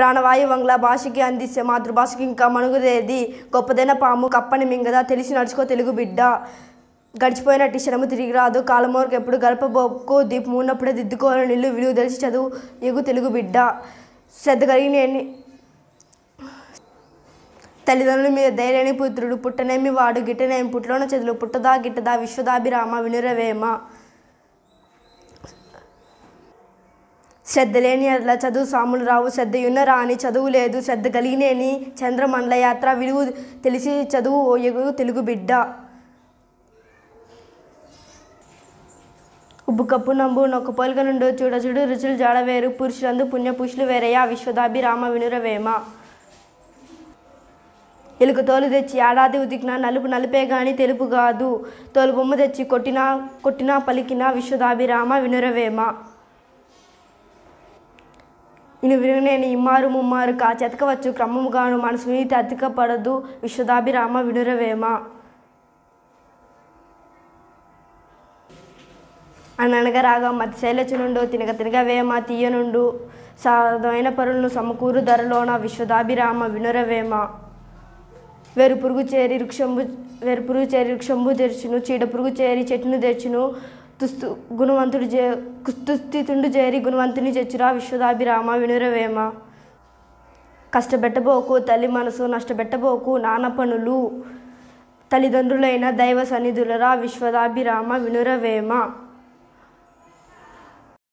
వంగ్లా భాషకి అందిస్తే మాతృభాషకి ఇంకా మనుగుదేది గొప్పదైన పాము కప్పని మింగదా తెలిసి నడుచుకో తెలుగు బిడ్డ గడిచిపోయినట్టు శ్రమ తిరిగి రాదు కాలమోరకు ఎప్పుడు గడపబోకు దీపం ఉన్నప్పుడే దిద్దుకోవాలని నిల్లు విలువ తెలిసి చదువు ఎగు తెలుగు బిడ్డ శ్రద్ధ కలిగిన తల్లిదండ్రుల మీద ధైర్యాన్ని పుత్రుడు పుట్టనేమి వాడు గిట్టనేమి పుట్లోన చదువులు పుట్టదా గిట్టదా విశ్వదాభిరామ వినురవేమ శ్రద్ధ లేని అట్లా చదువు సాములు రావు శ్రద్ధయున్నరా అని చదువు లేదు శ్రద్ధ కలిగినేని చంద్రమండల యాత్ర విలువ తెలిసి చదువు ఓయగు తెలుగు బిడ్డ ఉబ్బు కప్పు నంబు నొక్క పోలిక నుండు చూడ చూడు రుచులు జాడవేరు పురుషులందు పుణ్యపురుషులు వేరయ్యా రామ వినురవేమ ఎలుక తోలు తెచ్చి ఏడాది ఉదికిన నలుపు నలిపే గాని తెలుపు కాదు తోలు బొమ్మ తెచ్చి కొట్టినా కొట్టినా పలికినా విశ్వదాభిరామ వినురవేమ ఇను వినుగునేని ఇమ్మారు ముమ్మారు చెతకవచ్చు క్రమముగాను మనసు నీతి అతికపడదు విశ్వదాభిరామ వినురవేమ అననగా రాగా మతిశైలచనుండు తినక తినక వేమ తీయనుండు సాధమైన పరులను సమకూరు ధరలోన విశ్వదాభిరామ వినురవేమ వేరు పురుగు చేరి వృక్షంబు పురుగు చేరి వృక్షంబు చీడ పురుగు చేరి చెట్టును తెరిచును తుస్తు గుణవంతుడు జయ తుస్థితుండు జేరి గుణవంతుని చచ్చురా విశ్వదాభిరామ వినురవేమ కష్టపెట్టబోకు తల్లి మనసు నష్టపెట్టబోకు నాన్న పనులు తల్లిదండ్రులైన దైవ సన్నిధులరా విశ్వదాభిరామ వినురవేమ